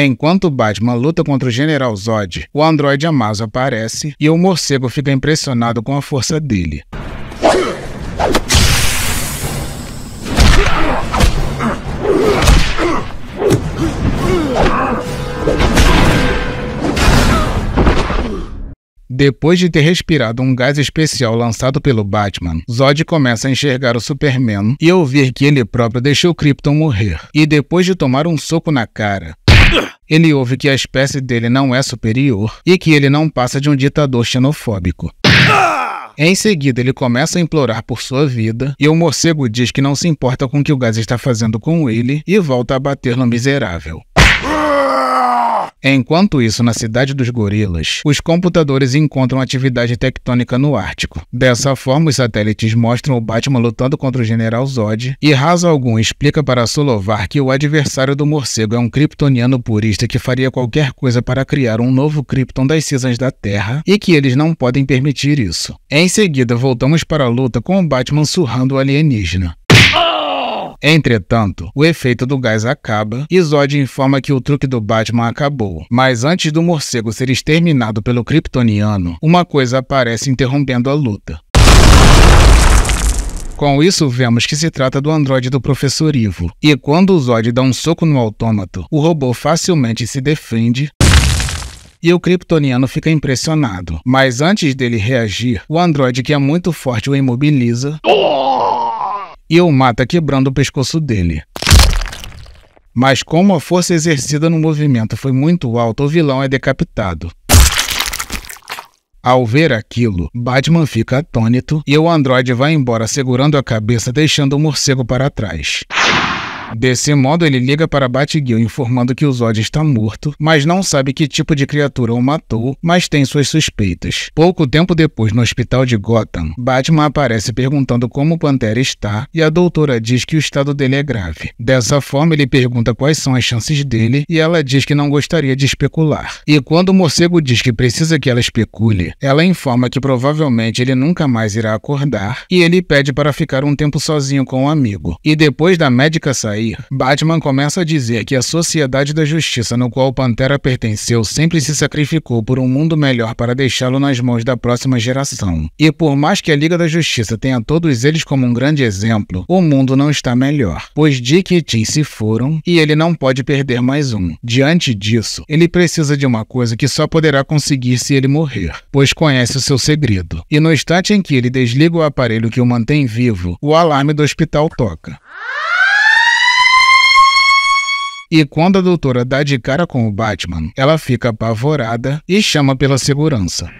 Enquanto Batman luta contra o General Zod, o androide Amazo aparece e o morcego fica impressionado com a força dele. Depois de ter respirado um gás especial lançado pelo Batman, Zod começa a enxergar o Superman e ouvir que ele próprio deixou Krypton morrer. E depois de tomar um soco na cara, ele ouve que a espécie dele não é superior e que ele não passa de um ditador xenofóbico. Em seguida, ele começa a implorar por sua vida, e o morcego diz que não se importa com o que o gás está fazendo com ele e volta a bater no miserável. Enquanto isso, na cidade dos gorilas, os computadores encontram atividade tectônica no Ártico. Dessa forma, os satélites mostram o Batman lutando contra o General Zod e Ra's al Ghul explica para Solovar que o adversário do morcego é um kryptoniano purista que faria qualquer coisa para criar um novo Krypton das cinzas da Terra e que eles não podem permitir isso. Em seguida, voltamos para a luta com o Batman surrando o alienígena. Oh! Entretanto, o efeito do gás acaba e Zod informa que o truque do Batman acabou. Mas antes do morcego ser exterminado pelo kryptoniano, uma coisa aparece interrompendo a luta. Com isso, vemos que se trata do androide do professor Ivo. E quando o Zod dá um soco no autômato, o robô facilmente se defende e o kryptoniano fica impressionado. Mas antes dele reagir, o androide que é muito forte o imobiliza. Oh! e o mata quebrando o pescoço dele. Mas como a força exercida no movimento foi muito alta, o vilão é decapitado. Ao ver aquilo, Batman fica atônito e o androide vai embora segurando a cabeça, deixando o morcego para trás. Desse modo, ele liga para Batgirl informando que o Zod está morto, mas não sabe que tipo de criatura o matou, mas tem suas suspeitas. Pouco tempo depois, no hospital de Gotham, Batman aparece perguntando como o Pantera está e a doutora diz que o estado dele é grave. Dessa forma, ele pergunta quais são as chances dele e ela diz que não gostaria de especular. E quando o morcego diz que precisa que ela especule, ela informa que provavelmente ele nunca mais irá acordar e ele pede para ficar um tempo sozinho com o um amigo. E depois da médica sair, aí. Batman começa a dizer que a Sociedade da Justiça, no qual Pantera pertenceu, sempre se sacrificou por um mundo melhor para deixá-lo nas mãos da próxima geração. E por mais que a Liga da Justiça tenha todos eles como um grande exemplo, o mundo não está melhor, pois Dick e Tim se foram e ele não pode perder mais um. Diante disso, ele precisa de uma coisa que só poderá conseguir se ele morrer, pois conhece o seu segredo. E no instante em que ele desliga o aparelho que o mantém vivo, o alarme do hospital toca. E quando a doutora dá de cara com o Batman, ela fica apavorada e chama pela segurança.